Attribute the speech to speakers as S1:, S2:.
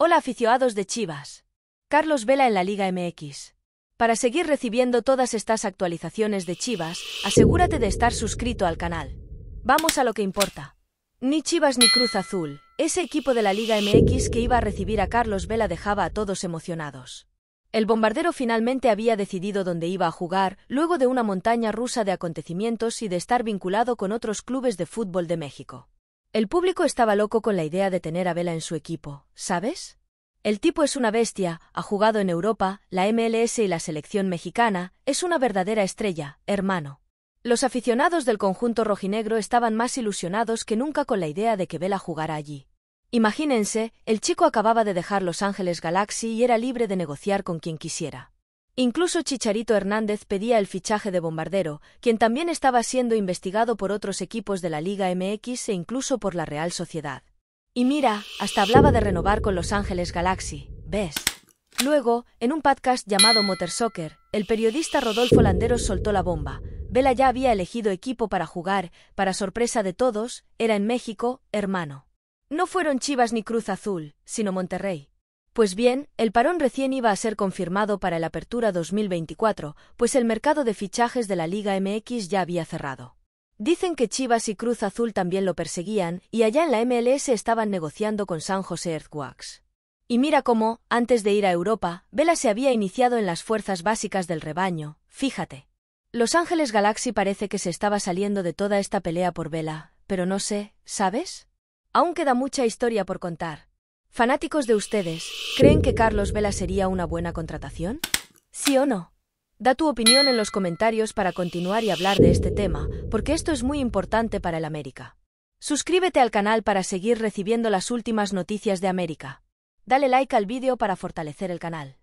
S1: Hola aficionados de Chivas. Carlos Vela en la Liga MX. Para seguir recibiendo todas estas actualizaciones de Chivas, asegúrate de estar suscrito al canal. Vamos a lo que importa. Ni Chivas ni Cruz Azul, ese equipo de la Liga MX que iba a recibir a Carlos Vela dejaba a todos emocionados. El bombardero finalmente había decidido dónde iba a jugar, luego de una montaña rusa de acontecimientos y de estar vinculado con otros clubes de fútbol de México. El público estaba loco con la idea de tener a Vela en su equipo, ¿sabes? El tipo es una bestia, ha jugado en Europa, la MLS y la selección mexicana, es una verdadera estrella, hermano. Los aficionados del conjunto rojinegro estaban más ilusionados que nunca con la idea de que Vela jugara allí. Imagínense, el chico acababa de dejar Los Ángeles Galaxy y era libre de negociar con quien quisiera. Incluso Chicharito Hernández pedía el fichaje de Bombardero, quien también estaba siendo investigado por otros equipos de la Liga MX e incluso por la Real Sociedad. Y mira, hasta hablaba de renovar con Los Ángeles Galaxy, ¿ves? Luego, en un podcast llamado Motor Soccer, el periodista Rodolfo Landeros soltó la bomba. Vela ya había elegido equipo para jugar, para sorpresa de todos, era en México, hermano. No fueron Chivas ni Cruz Azul, sino Monterrey. Pues bien, el parón recién iba a ser confirmado para la Apertura 2024, pues el mercado de fichajes de la Liga MX ya había cerrado. Dicen que Chivas y Cruz Azul también lo perseguían, y allá en la MLS estaban negociando con San José Earthquakes. Y mira cómo, antes de ir a Europa, Vela se había iniciado en las fuerzas básicas del rebaño, fíjate. Los Ángeles Galaxy parece que se estaba saliendo de toda esta pelea por Vela, pero no sé, ¿sabes? Aún queda mucha historia por contar. Fanáticos de ustedes, ¿creen que Carlos Vela sería una buena contratación? ¿Sí o no? Da tu opinión en los comentarios para continuar y hablar de este tema, porque esto es muy importante para el América. Suscríbete al canal para seguir recibiendo las últimas noticias de América. Dale like al vídeo para fortalecer el canal.